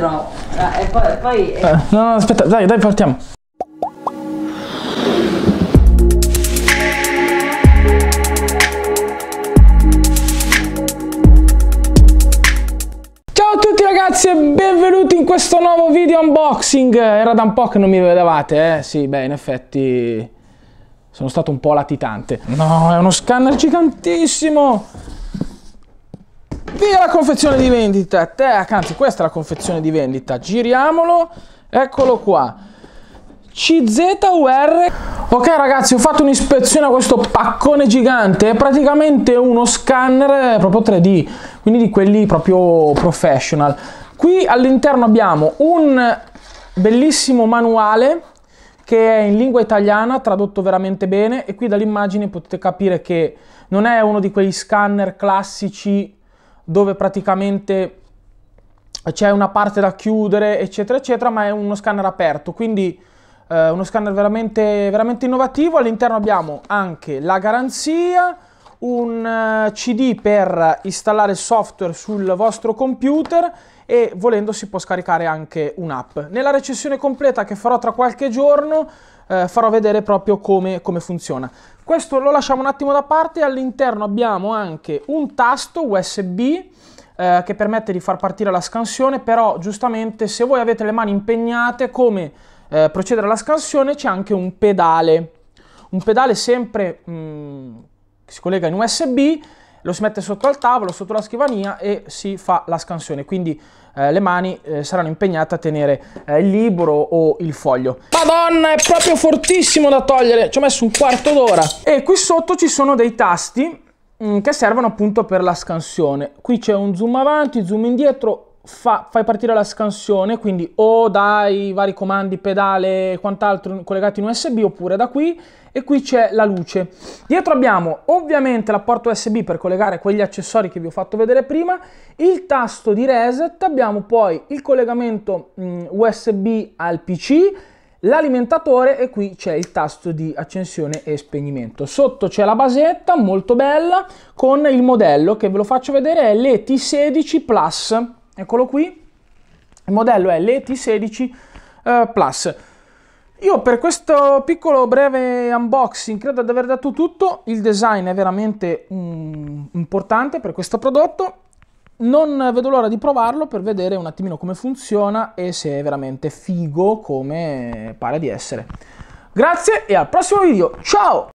No, ah, e poi... poi... Eh, no, no, aspetta, dai, dai, partiamo. Ciao a tutti ragazzi e benvenuti in questo nuovo video unboxing. Era da un po' che non mi vedevate, eh? Sì, beh, in effetti sono stato un po' latitante. No, è uno scanner gigantissimo! Via la confezione di vendita, tac, anzi questa è la confezione di vendita, giriamolo, eccolo qua. CZUR Ok ragazzi ho fatto un'ispezione a questo paccone gigante È praticamente uno scanner eh, proprio 3D Quindi di quelli proprio professional Qui all'interno abbiamo un bellissimo manuale che è in lingua italiana, tradotto veramente bene e qui dall'immagine potete capire che non è uno di quegli scanner classici dove praticamente c'è una parte da chiudere, eccetera, eccetera, ma è uno scanner aperto, quindi eh, uno scanner veramente, veramente innovativo. All'interno abbiamo anche la garanzia, un eh, CD per installare software sul vostro computer e volendo si può scaricare anche un'app. Nella recensione completa che farò tra qualche giorno eh, farò vedere proprio come, come funziona. Questo lo lasciamo un attimo da parte, all'interno abbiamo anche un tasto USB eh, che permette di far partire la scansione, però giustamente se voi avete le mani impegnate come eh, procedere alla scansione c'è anche un pedale, un pedale sempre mh, mm, che si collega in USB lo si mette sotto al tavolo, sotto la scrivania e si fa la scansione, quindi eh, le mani eh, saranno impegnate a tenere eh, il libro o il foglio. Madonna, è proprio fortissimo da togliere, ci ho messo un quarto d'ora. E qui sotto ci sono dei tasti mh, mm, che servono appunto per la scansione. Qui c'è un zoom avanti, zoom indietro, fa, fai partire la scansione, quindi o dai vari comandi, pedale e quant'altro collegati in USB oppure da qui e qui c'è la luce. Dietro abbiamo ovviamente la porta USB per collegare quegli accessori che vi ho fatto vedere prima, il tasto di reset, abbiamo poi il collegamento mh, mm, USB al PC, l'alimentatore e qui c'è il tasto di accensione e spegnimento. Sotto c'è la basetta molto bella con il modello che ve lo faccio vedere è l'ET16 Plus eccolo qui, il modello è l'ET16 eh, Plus. Io per questo piccolo breve unboxing credo di aver dato tutto, il design è veramente um, importante per questo prodotto, non vedo l'ora di provarlo per vedere un attimino come funziona e se è veramente figo come pare di essere. Grazie e al prossimo video, ciao!